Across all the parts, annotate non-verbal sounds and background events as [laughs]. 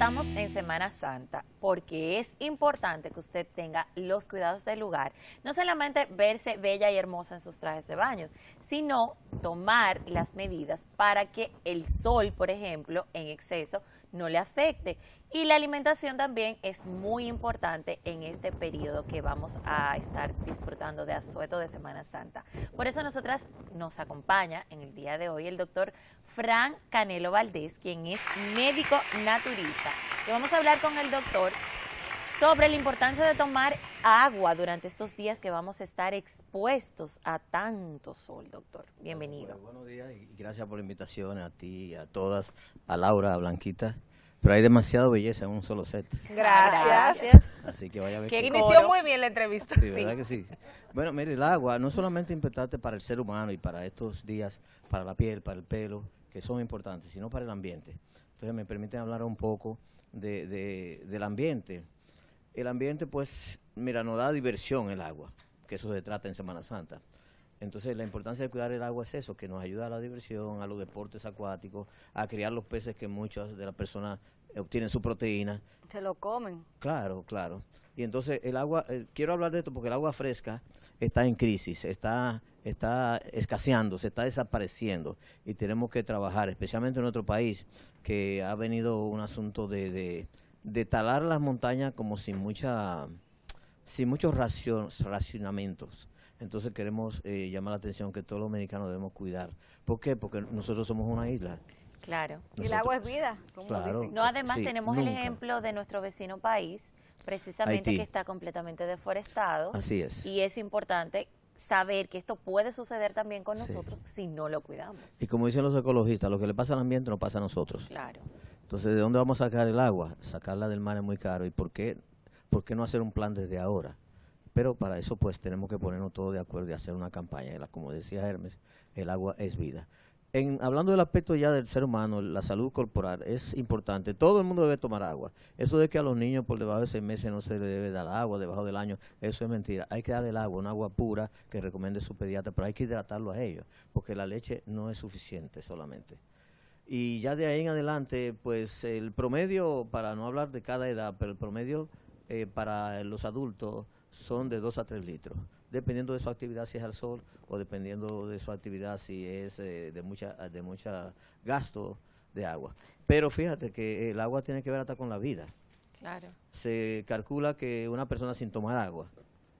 Estamos en Semana Santa porque es importante que usted tenga los cuidados del lugar. No solamente verse bella y hermosa en sus trajes de baño, sino tomar las medidas para que el sol, por ejemplo, en exceso, no le afecte. Y la alimentación también es muy importante en este periodo que vamos a estar disfrutando de asueto de Semana Santa. Por eso nosotras nos acompaña en el día de hoy el doctor Fran Canelo Valdés, quien es médico naturista vamos a hablar con el doctor sobre la importancia de tomar agua durante estos días que vamos a estar expuestos a tanto sol, doctor. Bienvenido. buenos días y gracias por la invitación a ti, a todas, a Laura, a Blanquita. Pero hay demasiada belleza en un solo set. Gracias. Así que vaya a ver. Que inició muy bien la entrevista. Sí, ¿verdad que sí? Bueno, mire, el agua no solamente importante para el ser humano y para estos días, para la piel, para el pelo, que son importantes, sino para el ambiente. Entonces me permiten hablar un poco de, del ambiente. El ambiente, pues, mira, nos da diversión el agua, que eso se trata en Semana Santa. Entonces, la importancia de cuidar el agua es eso, que nos ayuda a la diversión, a los deportes acuáticos, a criar los peces que muchas de las personas obtienen su proteína. Se lo comen. Claro, claro. Y entonces, el agua, eh, quiero hablar de esto porque el agua fresca está en crisis, está está escaseando, se está desapareciendo y tenemos que trabajar, especialmente en nuestro país, que ha venido un asunto de, de, talar las montañas como sin mucha sin muchos racion, racionamientos. Entonces queremos eh, llamar la atención que todos los mexicanos debemos cuidar. ¿Por qué? Porque nosotros somos una isla. Claro. el agua es vida. No, además tenemos el ejemplo de nuestro vecino país, precisamente que está completamente deforestado. Así es. Y es importante saber que esto puede suceder también con nosotros si no lo cuidamos. Y como dicen los ecologistas, lo que le pasa al ambiente no pasa a nosotros. Claro. Entonces, ¿de dónde vamos a sacar el agua? Sacarla del mar es muy caro. ¿Y por qué, por qué no hacer un plan desde ahora? Pero para eso, pues, tenemos que ponernos todos de acuerdo y hacer una campaña. Como decía Hermes, el agua es vida en, hablando del aspecto ya del ser humano, la salud corporal es importante. Todo el mundo debe tomar agua. Eso de que a los niños por debajo de seis meses no se les debe dar agua, debajo del año, eso es mentira. Hay que darle el agua, un agua pura que recomiende su pediatra, pero hay que hidratarlo a ellos, porque la leche no es suficiente solamente. Y ya de ahí en adelante, pues el promedio, para no hablar de cada edad, pero el promedio eh, para los adultos son de 2 a 3 litros, dependiendo de su actividad si es al sol o dependiendo de su actividad si es eh, de mucha de mucha gasto de agua. Pero fíjate que el agua tiene que ver hasta con la vida. Claro. Se calcula que una persona sin tomar agua,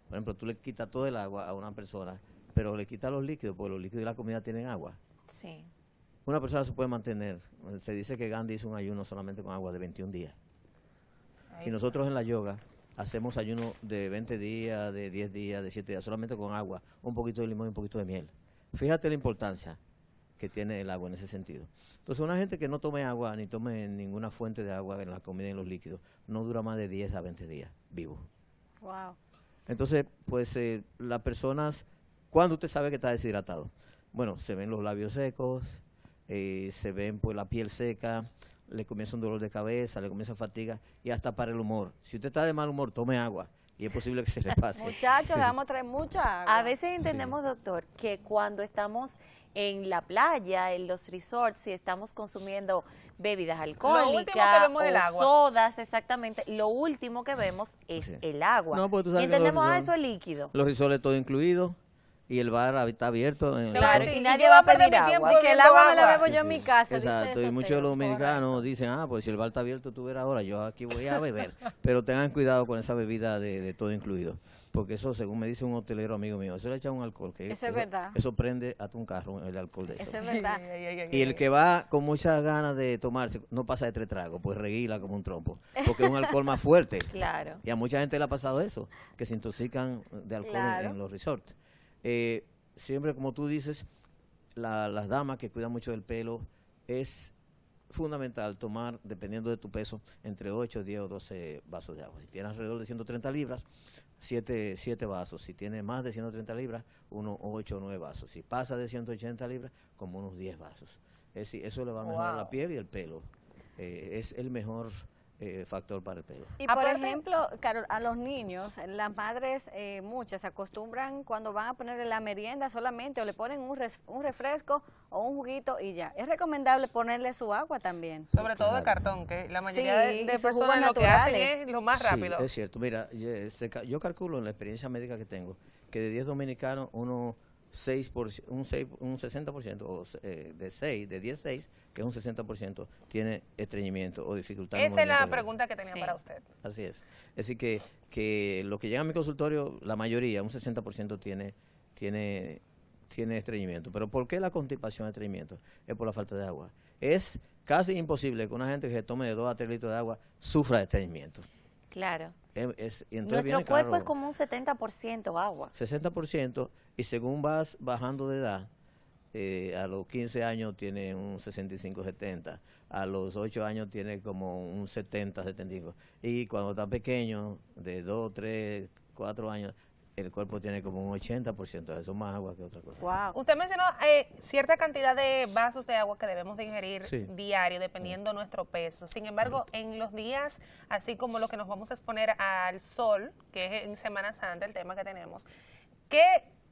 por ejemplo, tú le quitas todo el agua a una persona, pero le quitas los líquidos, porque los líquidos de la comida tienen agua. Sí. Una persona se puede mantener. Se dice que Gandhi hizo un ayuno solamente con agua de 21 días. y nosotros en la yoga hacemos ayuno de 20 días, de 10 días, de 7 días, solamente con agua, un poquito de limón y un poquito de miel. Fíjate la importancia que tiene el agua en ese sentido. Entonces, una gente que no tome agua ni tome ninguna fuente de agua en la comida y en los líquidos, no dura más de 10 a 20 días vivo. Wow. Entonces, pues eh, las personas, ¿cuándo usted sabe que está deshidratado? Bueno, se ven los labios secos, eh, se ven pues la piel seca, le comienza un dolor de cabeza, le comienza fatiga y hasta para el humor. Si usted está de mal humor, tome agua y es posible que se le pase. Muchachos, vamos a traer mucha agua. A veces entendemos, doctor, que cuando estamos en la playa, en los resorts, si estamos consumiendo bebidas alcohólicas o sodas, exactamente, lo último que vemos es el agua. No, entendemos, que eso es líquido. Los resorts todo incluido, y el bar está abierto. En claro, y nadie va a perder agua. Tiempo, que el agua me la bebo yo en mi casa. Exacto, y muchos de los dominicanos dicen, ah, pues si el bar está abierto, tú verás ahora, yo aquí voy a beber. [laughs] Pero tengan cuidado con esa bebida de, todo incluido. Porque eso, según me dice un hotelero amigo mío, eso le echa un alcohol. Que eso es verdad. Eso prende a tu carro, el alcohol de eso. Eso es verdad. [laughs] y el que va con muchas ganas de tomarse, no pasa de tres tragos, pues reguila como un trompo. Porque es un alcohol más fuerte. [laughs] claro. Y a mucha gente le ha pasado eso, que se intoxican de alcohol en, en los resorts. Eh, siempre, como tú dices, las damas que cuidan mucho del pelo es fundamental tomar, dependiendo de tu peso, entre 8, 10 o 12 vasos de agua. Si tienes alrededor de 130 libras, 7, 7 vasos. Si tienes más de 130 libras, 8 o 9 vasos. Si pasa de 180 libras, como unos 10 vasos. Es decir, eso le va a mejorar la piel y el pelo. Eh, es el mejor eh, factor para el pelo. Y por ejemplo, a los niños, las madres eh, muchas se acostumbran cuando van a ponerle la merienda solamente o le ponen un, refresco o un juguito y ya. Es recomendable ponerle su agua también. Sobre todo de cartón, que la mayoría de, personas lo que hacen es lo más rápido. es cierto. Mira, yo, eh, yo calculo en la experiencia médica que tengo que de 10 dominicanos uno por, un, un 60% eh, de 6, de 10, que es un 60%, tiene estreñimiento o dificultad. Esa es la pregunta que tenía para usted. Así es. Así que, que lo que llega a mi consultorio, la mayoría, un 60% tiene, tiene, tiene estreñimiento. Pero ¿por qué la constipación de estreñimiento? Es por la falta de agua. Es casi imposible que una gente que se tome de 2 a 3 litros de agua sufra de estreñimiento. Claro. Eh, es, Nuestro cuerpo es como un 70% agua. 60% y según vas bajando de edad, eh, a los 15 años tiene un 65-70, a los 8 años tiene como un 70-75 y cuando estás pequeño, de 2, 3, 4 años, el cuerpo tiene como un 80% de eso, más agua que otra cosa. Wow. Usted mencionó eh, cierta cantidad de vasos de agua que debemos de ingerir diario, dependiendo mm. nuestro peso. Sin embargo, en los días, así como lo que nos vamos a exponer al sol, que es en Semana Santa el tema que tenemos, ¿qué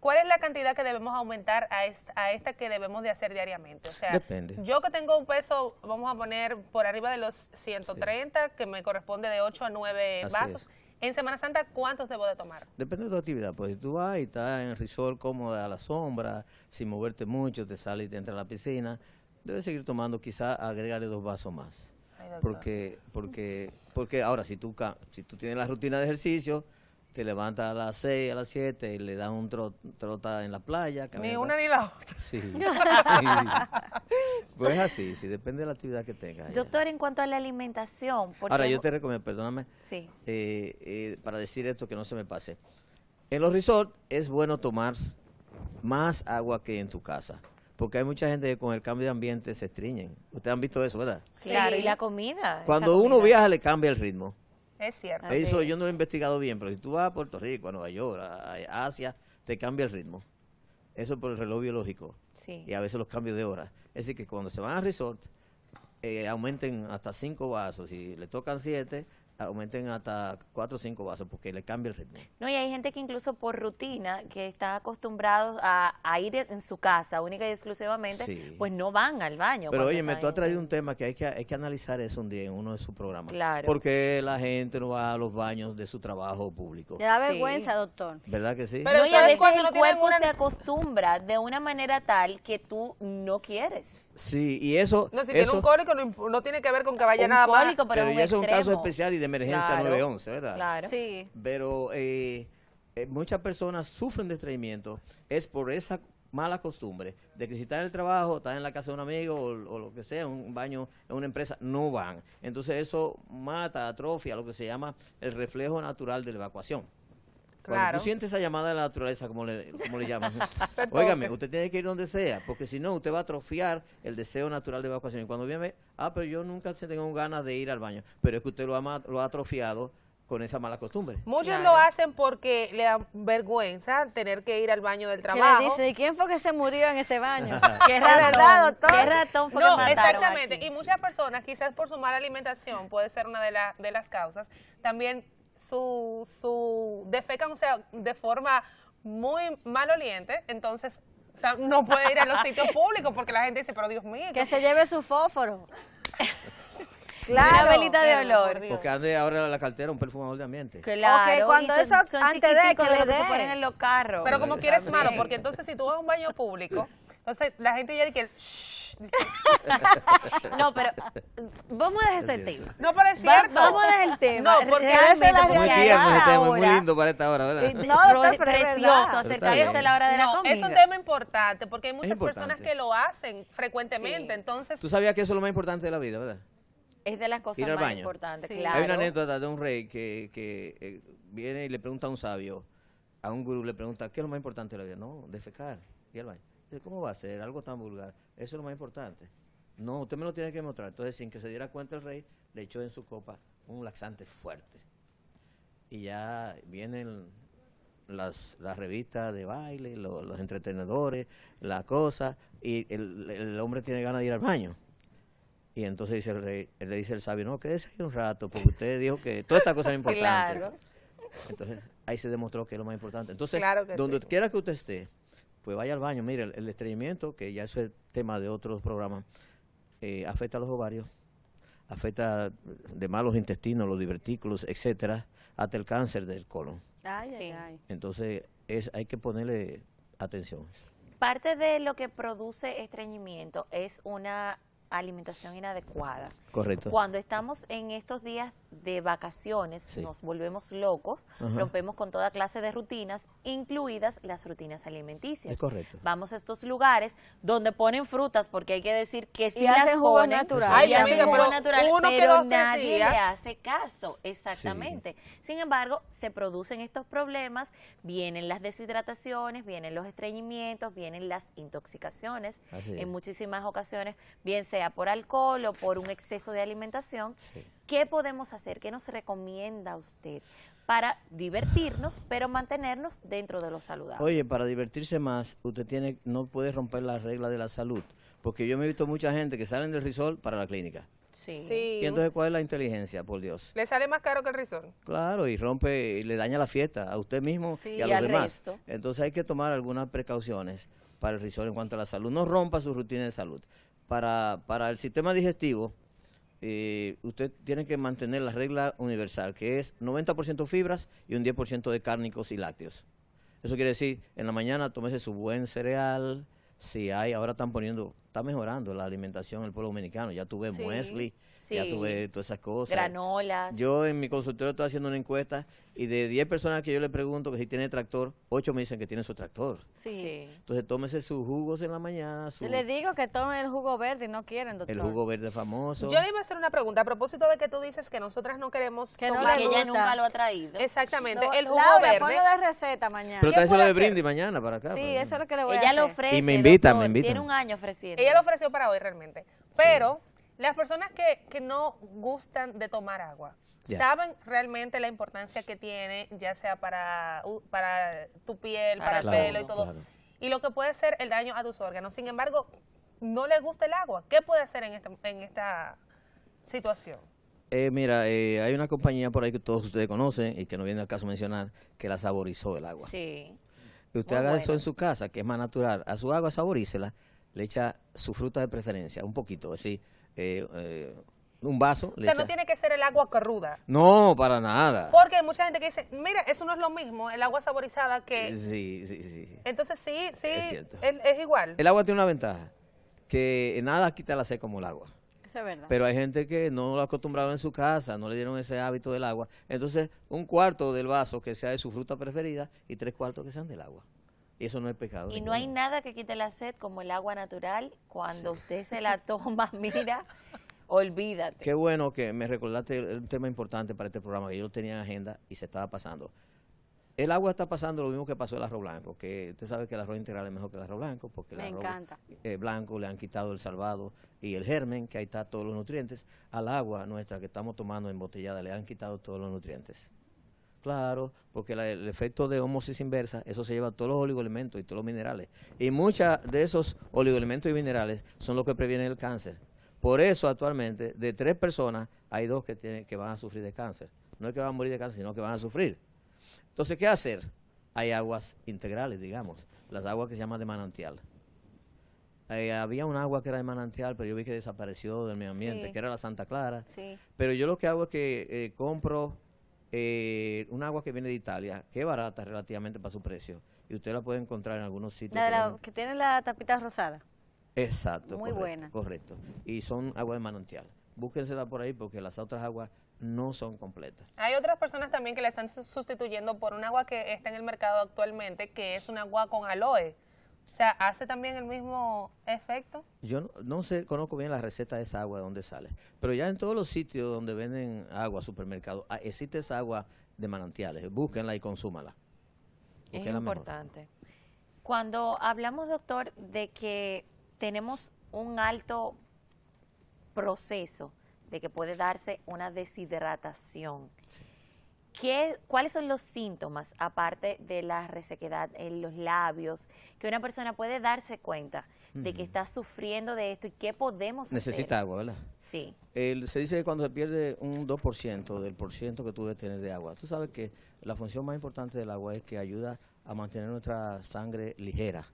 ¿Cuál es la cantidad que debemos aumentar a esta, esta, que debemos de hacer diariamente? O sea, yo que tengo un peso, vamos a poner por arriba de los 130, que me corresponde de 8 a 9 vasos. En Semana Santa, ¿cuántos debo de tomar? Depende de tu actividad. Pues si tú vas y estás en el resort cómoda, a la sombra, sin moverte mucho, te sale y te entra a la piscina, debes seguir tomando, quizás agregarle dos vasos más. porque, porque, porque ahora, si tú, si tú tienes la rutina de ejercicio, te levanta a las 6, a las 7 y le da un trota en la playa. Ni una ni la otra. Sí. [laughs] pues así, sí, depende de la actividad que tengas. Doctor, en cuanto a la alimentación. Ahora, yo te recomiendo, perdóname, sí. Eh, eh, para decir esto que no se me pase. En los resorts es bueno tomar más agua que en tu casa. Porque hay mucha gente que con el cambio de ambiente se estriñen. Ustedes han visto eso, ¿verdad? Claro, y la comida. Cuando uno viaja le cambia el ritmo. Es cierto. Eso yo no lo he investigado bien, pero si tú vas a Puerto Rico, a Nueva York, a Asia, te cambia el ritmo. Eso por el reloj biológico. Sí. Y a veces los cambios de hora. Es decir, que cuando se van al resort, eh, aumenten hasta cinco vasos. y le tocan siete, aumenten hasta cuatro o cinco vasos porque le cambia el ritmo. No, y hay gente que incluso por rutina, que está acostumbrado a, ir en su casa única y exclusivamente, pues no van al baño. Pero oye, me tú has traído un tema que hay, que hay que analizar eso un día en uno de sus programas. Claro. Porque la gente no va a los baños de su trabajo público. Le da vergüenza, doctor. ¿Verdad que sí? Pero no, cuando el cuerpo se acostumbra de una manera tal que tú no quieres. Sí, y eso... No, si tiene un cólico no, tiene que ver con que vaya nada más. Pero, pero es un caso especial y de emergencia 911, ¿verdad? Claro. Sí. Pero eh, eh, muchas personas sufren de estreñimiento. Es por esa mala costumbre de que si están en el trabajo, está en la casa de un amigo o, o, lo que sea, un baño en una empresa, no van. Entonces eso mata, atrofia lo que se llama el reflejo natural de la evacuación. Cuando claro. tú sientes esa llamada de la naturaleza, como le, como le llaman, [laughs] óigame, usted tiene que ir donde sea, porque si no, usted va a atrofiar el deseo natural de evacuación. Y cuando viene, ah, pero yo nunca tengo ganas de ir al baño. Pero es que usted lo ha, lo ha atrofiado con esa mala costumbre. Muchos lo hacen porque le da vergüenza tener que ir al baño del trabajo. dice, ¿y quién fue que se murió en ese baño? [laughs] [laughs] ¿Qué ratón? ¿Verdad, doctor? ¿Qué ratón fue no, que exactamente. Y muchas personas, quizás por su mala alimentación, puede ser una de, las, de las causas, también su, su defecan, o sea, de forma muy maloliente, entonces no puede ir a los sitios [laughs] públicos porque la gente dice, pero Dios mío. Que se lleve su fósforo. [laughs] Claro, velita de olor. Porque ande ahora la cartera un perfumador de ambiente. Claro. cuando eso antes de que lo que en los carros. Pero como quieres malo, porque entonces si tú vas a un baño público, entonces la gente ya dice que no, pero uh, vamos a dejar ese tema. No, pero cierto. vamos a dejar el tema. No, porque es la muy tema, es muy lindo para esta hora, ¿verdad? Eh, no, es precioso acercarse a la hora de la comida. Es un tema importante porque hay muchas personas que lo hacen frecuentemente, entonces... Tú sabías que eso es lo más importante de la vida, ¿verdad? Es de las cosas más importantes, claro. Hay una anécdota de un rey que, que eh, viene y le pregunta a un sabio, a un gurú le pregunta, ¿qué es lo más importante de la vida? No, defecar, ir al baño. Eh, ¿Cómo va a ser algo tan vulgar? Eso es lo más importante. No, usted me lo tiene que mostrar. Entonces, sin que se diera cuenta el rey, le echó en su copa un laxante fuerte. Y ya vienen las, las revistas de baile, los, los entretenedores, la cosa, y el, el, hombre tiene ganas de ir al baño. Y entonces dice el rey, le dice el sabio, no, quédese ahí un rato, porque usted dijo que toda esta cosa es [laughs] importante. Claro. Entonces, ahí se demostró que es lo más importante. Entonces, claro donde quiera que usted esté, pues vaya al baño. Mire, el, estreñimiento, que ya es el tema de otros programas, eh, afecta a los ovarios, afecta de malos intestinos, los divertículos, etcétera, hasta el cáncer del colon. Ay, sí. ay. Entonces, es, hay que ponerle atención. Parte de lo que produce estreñimiento es una alimentación inadecuada. Correcto. Cuando estamos en estos días de vacaciones nos volvemos locos, rompemos con toda clase de rutinas, incluidas las rutinas alimenticias. correcto. Vamos a estos lugares donde ponen frutas, porque hay que decir que sí las ponen. jugo pero nadie le hace caso, exactamente. Sin embargo, se producen estos problemas, vienen las deshidrataciones, vienen los estreñimientos, vienen las intoxicaciones, en muchísimas ocasiones, bien sea por alcohol o por un exceso de alimentación. ¿Qué podemos hacer? ¿Qué nos recomienda usted para divertirnos, pero mantenernos dentro de lo saludable? Oye, para divertirse más, usted tiene, no puede romper las reglas de la salud, porque yo me he visto mucha gente que salen del risol para la clínica. Sí. ¿Y entonces cuál es la inteligencia, por Dios? ¿Le sale más caro que el risol? Claro, y rompe, y le daña la fiesta a usted mismo y a los demás. Entonces hay que tomar algunas precauciones para el risol en cuanto a la salud. No rompa su rutina de salud. Para, para el sistema digestivo, eh, usted tiene que mantener la regla universal, que es 90% fibras y un 10% de cárnicos y lácteos. Eso quiere decir, en la mañana tómese su buen cereal, si hay, ahora están poniendo mejorando la alimentación el pueblo dominicano. Ya tuve muesli, ya tuve todas esas cosas. Granolas. Yo en mi consultorio estoy haciendo una encuesta y de 10 personas que yo le pregunto que si tiene tractor, 8 me dicen que tiene su tractor. Sí. Entonces tómese sus jugos en la mañana. Le digo que tome el jugo verde y no quieren, doctor. El jugo verde famoso. Yo le iba a hacer una pregunta a propósito de que tú dices que nosotras no queremos que no que ella nunca lo ha traído. Exactamente, el jugo verde. Ponlo de receta mañana. Pero lo de brindis mañana para acá. Sí, eso es lo que le voy a Y me invita, me invita. Tiene un año ofreciendo. Ya lo ofreció para hoy realmente. Pero las personas que, que, no gustan de tomar agua, ¿saben realmente la importancia que tiene, ya sea para, para tu piel, para ah, el pelo y todo? Y lo que puede ser el daño a tus órganos. Sin embargo, no les gusta el agua. ¿Qué puede hacer en esta, en esta situación? Eh, mira, eh, hay una compañía por ahí que todos ustedes conocen y que no viene al caso mencionar, que la saborizó el agua. Sí. usted haga eso en su casa, que es más natural. A su agua saborícela le echa su fruta de preferencia, un poquito, es decir, eh, eh, un vaso. O sea, no tiene que ser el agua cruda. No, para nada. Porque hay mucha gente que dice, mira, eso no es lo mismo, el agua saborizada que... Sí, sí, sí. Entonces sí, sí, es, igual. El agua tiene una ventaja, que nada quita la sed como el agua. verdad. Pero hay gente que no lo acostumbraron en su casa, no le dieron ese hábito del agua. Entonces, un cuarto del vaso que sea de su fruta preferida y tres cuartos que sean del agua. Eso no es pecado. Y no hay nada que quite la sed como el agua natural. Cuando usted se la [laughs] toma, mira, olvídate. Qué bueno que me recordaste un tema importante para este programa, que yo tenía en agenda y se estaba pasando. El agua está pasando lo mismo que pasó el arroz blanco, que usted sabe que el arroz integral es mejor que el arroz blanco, porque el arroz eh, blanco le han quitado el salvado y el germen, que ahí está todos los nutrientes, al agua nuestra que estamos tomando embotellada le han quitado todos los nutrientes. Claro, porque el efecto de homosis inversa, eso se lleva a todos los oligoelementos y todos los minerales. Y muchos de esos oligoelementos y minerales son los que previenen el cáncer. Por eso actualmente de tres personas hay dos que, tienen, que van a sufrir de cáncer. No es que van a morir de cáncer, sino que van a sufrir. Entonces, ¿qué hacer? Hay aguas integrales, digamos, las aguas que se llaman de manantial. Eh, había un agua que era de manantial, pero yo vi que desapareció del medio ambiente, que era la Santa Clara. Pero yo lo que hago es que eh, compro eh, un agua que viene de Italia, que es barata relativamente para su precio, y usted la puede encontrar en algunos sitios. que tiene la tapita rosada. Exacto. Muy buena. Correcto. Y son agua de manantial. Búsquensela por ahí porque las otras aguas no son completas. Hay otras personas también que la están sustituyendo por un agua que está en el mercado actualmente, que es un agua con aloe. O sea, ¿hace también el mismo efecto? Yo no, sé, conozco bien la receta de esa agua, de dónde sale. Pero ya en todos los sitios donde venden agua, supermercados, ah, existe esa agua de manantiales. Búsquenla y consúmala. Es importante. Cuando hablamos, doctor, de que tenemos un alto proceso de que puede darse una deshidratación. ¿Cuáles son los síntomas, aparte de la resequedad en los labios, que una persona puede darse cuenta de que está sufriendo de esto y qué podemos Necesita hacer? Necesita agua, ¿verdad? Sí. se dice que cuando se pierde un 2% del por que tú debes tener de agua, tú sabes que la función más importante del agua es que ayuda a mantener nuestra sangre ligera.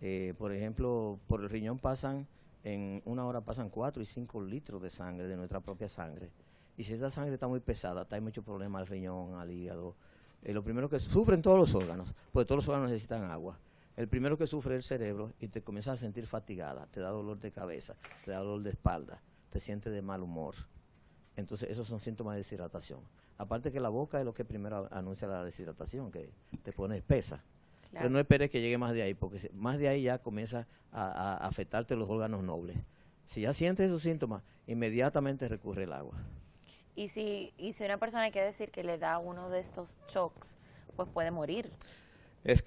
Eh, por ejemplo, por el riñón pasan, en una hora pasan 4 y 5 litros de sangre, de nuestra propia sangre. Y si esa sangre está muy pesada, está hay mucho problemas al riñón, al hígado. Eh, lo primero que sufren todos los órganos, porque todos los órganos necesitan agua. El primero que sufre es el cerebro y te comienzas a sentir fatigada, te da dolor de cabeza, te da dolor de espalda, te sientes de mal humor. Entonces, esos son síntomas de deshidratación. Aparte que la boca es lo que primero anuncia la deshidratación, que te pone espesa. Pero no esperes que llegue más de ahí, porque más de ahí ya comienza a afectarte los órganos nobles. Si ya sientes esos síntomas, inmediatamente recurre el agua. Y si, y si una persona hay que decir que le da uno de estos shocks, pues puede morir. Es,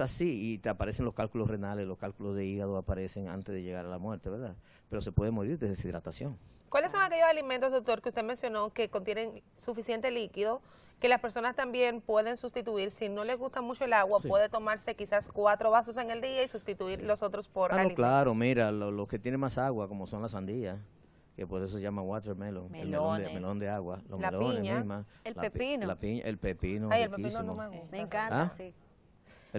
así y te aparecen los cálculos renales, los cálculos de hígado aparecen antes de llegar a la muerte, ¿verdad? Pero se puede morir de deshidratación. ¿Cuáles son aquellos alimentos, doctor, que usted mencionó que contienen suficiente líquido, que las personas también pueden sustituir? Si no les gusta mucho el agua, puede tomarse quizás cuatro vasos en el día y sustituir los otros por agua ah, alimentos. claro, mira, los que tienen más agua, como son las sandías, que por eso se llama watermelon, melón de, agua, los la melones piña, el pepino. La piña, el pepino, Ay, el pepino no me, gusta. me encanta, ¿Ah? sí.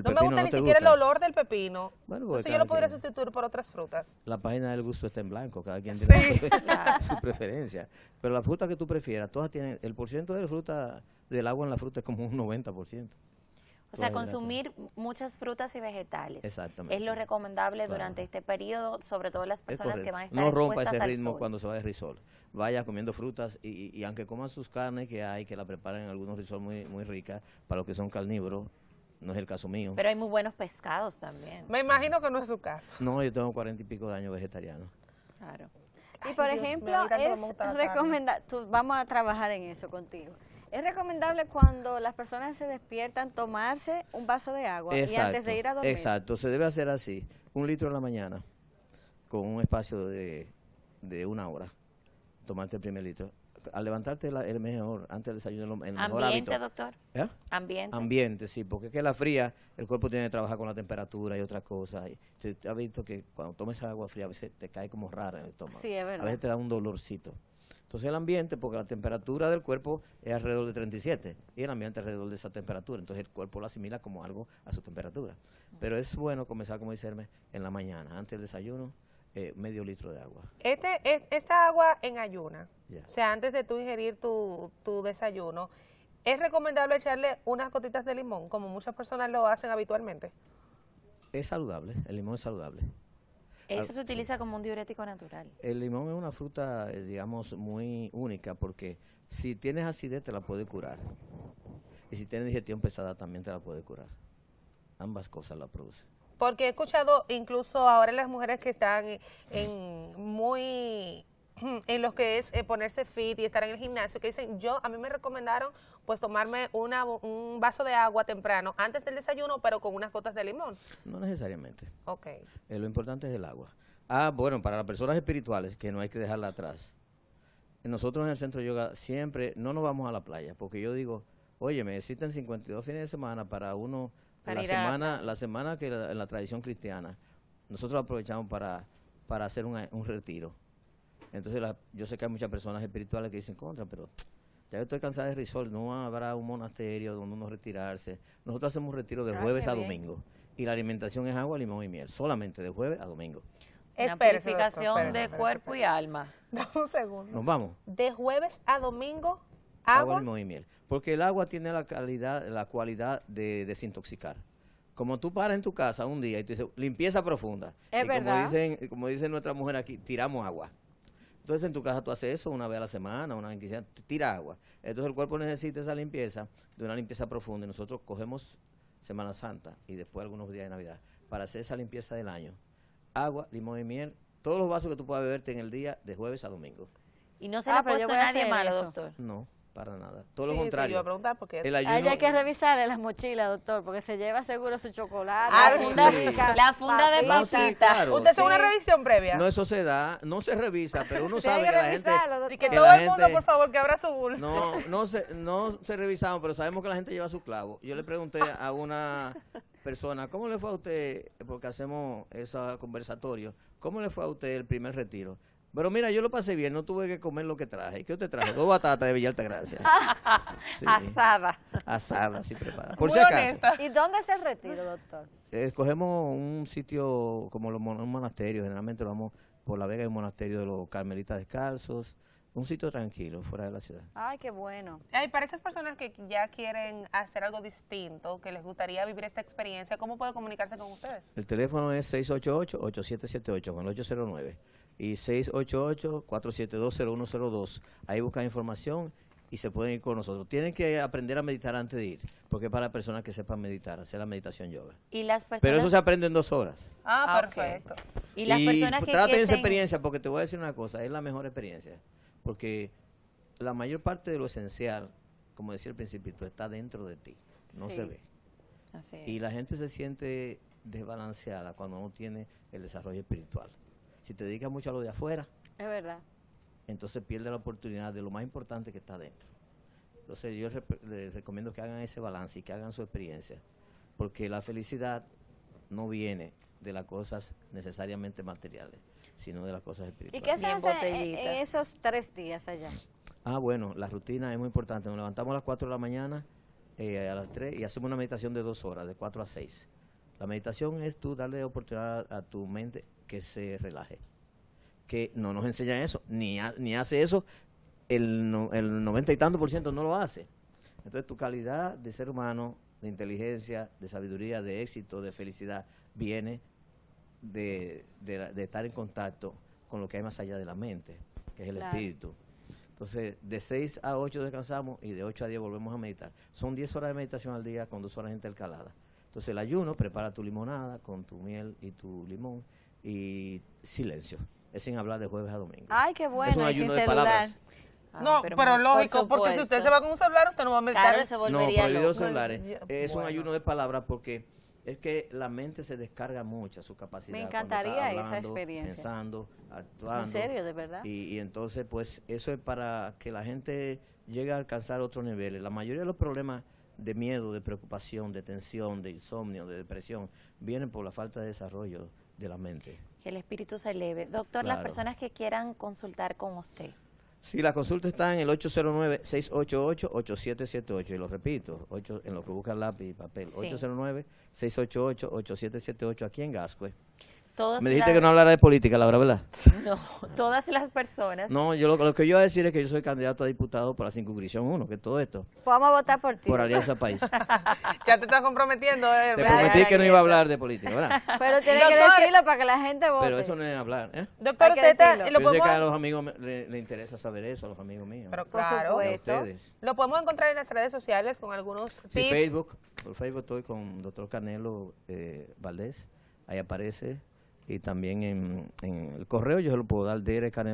no me gusta ni siquiera el olor del pepino. Bueno, pues yo lo podría sustituir por otras frutas. La página del gusto está en blanco, cada quien tiene [laughs] su, preferencia. Pero la fruta que tú prefieras, todas tienen, el porcentaje de fruta, del agua en la fruta es como un 90%. O sea, consumir muchas frutas y vegetales. Exactamente. Es lo recomendable durante este periodo, sobre todo las personas que van a estar No rompa ese ritmo cuando se va de risol. Vaya comiendo frutas y, aunque coman sus carnes que hay, que la preparan en algunos risol muy, muy ricas, para los que son carnívoros, no es el caso mío. Pero hay muy buenos pescados también. Me imagino que no es su caso. No, yo tengo cuarenta y pico de años vegetariano. Claro. Y por ejemplo, es vamos a trabajar en eso contigo. Es recomendable cuando las personas se despiertan tomarse un vaso de agua y antes de ir a dormir. Exacto, se debe hacer así, un litro en la mañana con un espacio de, una hora, tomarte el primer litro. Al levantarte es el mejor, antes del desayuno, el mejor Ambiente, doctor. ¿Eh? Ambiente. Ambiente, sí, porque es que la fría, el cuerpo tiene que trabajar con la temperatura y otras cosas. Te, te has visto que cuando tomes agua fría a veces te cae como rara en el estómago. Sí, es verdad. A veces te da un dolorcito. Entonces el ambiente, porque la temperatura del cuerpo es alrededor de 37 y el ambiente alrededor de esa temperatura, entonces el cuerpo lo asimila como algo a su temperatura. Pero es bueno comenzar, como dice en la mañana, antes del desayuno, eh, medio litro de agua. Este, esta agua en ayuna, o sea, antes de tú ingerir tu, tu desayuno, ¿es recomendable echarle unas gotitas de limón, como muchas personas lo hacen habitualmente? Es saludable, el limón es saludable. Ah, Eso se utiliza como un diurético natural. El limón es una fruta, eh, digamos, muy única porque si tienes acidez te la puede curar. Y si tienes digestión pesada también te la puede curar. Ambas cosas la produce. Porque he escuchado incluso ahora las mujeres que están en muy en los que es eh, ponerse fit y estar en el gimnasio, que dicen, yo, a mí me recomendaron pues tomarme un vaso de agua temprano antes del desayuno, pero con unas gotas de limón. No necesariamente. Ok. Eh, lo importante es el agua. Ah, bueno, para las personas espirituales, que no hay que dejarla atrás. Nosotros en el centro de yoga siempre no nos vamos a la playa, porque yo digo, oye, me existen 52 fines de semana para uno, la, semana, la semana que en la tradición cristiana, nosotros aprovechamos para, para hacer un, un retiro. Entonces yo sé que hay muchas personas espirituales que dicen contra, pero ya estoy cansada de risol, no habrá un monasterio donde uno retirarse. Nosotros hacemos retiro de ah, jueves a domingo y la alimentación es agua, limón y miel, solamente de jueves a domingo. Es purificación de cuerpo y alma. Dame un segundo. Nos vamos. De jueves a domingo, agua. Agua, limón y miel. Porque el agua tiene la calidad, la cualidad de desintoxicar. Como tú paras en tu casa un día y tú dices, limpieza profunda. Es verdad. Como dicen, como dicen nuestra mujer aquí, tiramos agua. Entonces en tu casa tú haces eso una vez a la semana, una vez en tira agua. Entonces el cuerpo necesita esa limpieza, de una limpieza profunda. Y nosotros cogemos Semana Santa y después algunos días de Navidad para hacer esa limpieza del año. Agua, limón y miel, todos los vasos que tú puedas beberte en el día de jueves a domingo. Y no se la ah, le ha puesto nadie malo, doctor. No. Para nada. Todo lo contrario. porque Hay que revisarle las mochilas, doctor, porque se lleva seguro su chocolate. Ah, la, funda, de no, ¿Usted hace una revisión previa? No, eso se da. No se revisa, pero uno [laughs] sabe que, la gente... Y que, todo el mundo, por favor, que abra su No, no se, no se revisamos, pero sabemos que la gente lleva su clavo. Yo le pregunté a una persona, ¿cómo le fue a usted, porque hacemos ese conversatorio, ¿cómo le fue a usted el primer retiro? Pero mira, yo lo pasé bien, no tuve que comer lo que traje. ¿Qué te traje? Dos batatas de Villalta Gracia, [laughs] Asada. Asada, sí, preparada. Por Muy ¿Y dónde es el retiro, doctor? Escogemos un sitio como los monasterios, monasterio. Generalmente lo vamos por La Vega, el monasterio de los carmelitas descalzos. Un sitio tranquilo, fuera de la ciudad. Ay, qué bueno. Ay, para esas personas que ya quieren hacer algo distinto, que les gustaría vivir esta experiencia, ¿cómo puede comunicarse con ustedes? El teléfono es 688-8778, con el 809 y 688-472-0102. Ahí buscan información y se pueden ir con nosotros. Tienen que aprender a meditar antes de ir, porque es para personas que sepan meditar, hacer la meditación yoga. ¿Y Pero eso se aprende en dos horas. Ah, ah perfecto. Y las personas que traten esa experiencia, porque te voy a decir una cosa, es la mejor experiencia, porque la mayor parte de lo esencial, como decía el principito, está dentro de ti, no se ve. Y la gente se siente desbalanceada cuando no tiene el desarrollo espiritual. Si te dedicas mucho a lo de afuera, es verdad. Entonces pierdes la oportunidad de lo más importante que está adentro. Entonces yo les recomiendo que hagan ese balance y que hagan su experiencia, porque la felicidad no viene de las cosas necesariamente materiales, sino de las cosas espirituales. ¿Y qué se en, esos tres días allá? Ah, bueno, la rutina es muy importante. Nos levantamos a las 4 de la mañana, eh, a las 3, y hacemos una meditación de dos horas, de 4 a 6. La meditación es tú darle oportunidad a tu mente que se relaje. Que no nos enseñan eso, ni, ni hace eso, el, 90 y tanto por ciento no lo hace. Entonces tu calidad de ser humano, de inteligencia, de sabiduría, de éxito, de felicidad, viene de, estar en contacto con lo que hay más allá de la mente, que es el espíritu. Entonces, de 6 a 8 descansamos y de 8 a 10 volvemos a meditar. Son 10 horas de meditación al día con dos horas intercaladas. Entonces, el ayuno, prepara tu limonada con tu miel y tu limón y silencio. Es sin hablar de jueves a domingo. Ay, qué bueno. Es un ayuno de palabras. Ah, no, pero, lógico, porque si usted se va con un celular, usted no va a meditar. Claro, no, prohibido celulares. Es un ayuno de palabras porque es que la mente se descarga mucho su capacidad. Me encantaría esa experiencia. Pensando, actuando. En serio, de verdad. Y, y, entonces, pues, eso es para que la gente llegue a alcanzar otros niveles. La mayoría de los problemas de miedo, de preocupación, de tensión, de insomnio, de depresión, vienen por la falta de desarrollo de la mente. Que el espíritu se eleve. Doctor, las personas que quieran consultar con usted. Sí, la consulta está en el 809-688-8778. Y lo repito, en lo que busca lápiz y papel. 809-688-8778 aquí en Gascue. Me dijiste que no hablara de política, Laura, ¿verdad? [laughs] No, todas las personas. No, yo lo, que yo voy a decir es que yo soy candidato a diputado por la circunscripción 1, que todo esto. Vamos a votar por ti. Por Alianza País. [laughs] ya te estás comprometiendo. Eh, te prometí que, no iba a hablar de política, ¿verdad? [laughs] Pero tienes que decirlo para que la gente vote. Pero eso no es hablar, ¿eh? Doctor, usted está... yo que a los amigos le, interesa saber eso, a los amigos míos. Pero claro. ustedes. Lo podemos encontrar en las redes sociales con algunos sí, tips. Facebook. Por Facebook estoy con doctor Canelo eh, Valdés. Ahí aparece y también en, el correo yo se lo puedo dar gmail.com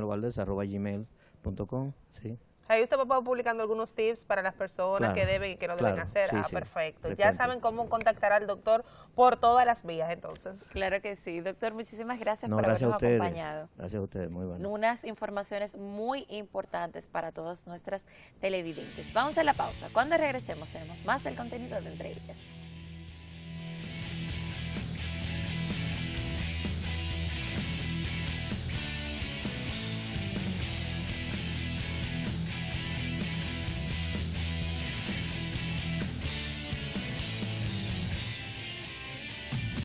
¿sí? Ahí usted va publicando algunos tips para las personas que deben y que no deben hacer. ah, perfecto. Ya saben cómo contactar al doctor por todas las vías, entonces. Claro que sí. Doctor, muchísimas gracias por gracias habernos acompañado. Gracias a ustedes, muy bueno. Unas informaciones muy importantes para todas nuestras televidentes. Vamos a la pausa. Cuando regresemos tenemos más del contenido de Entre Ellas.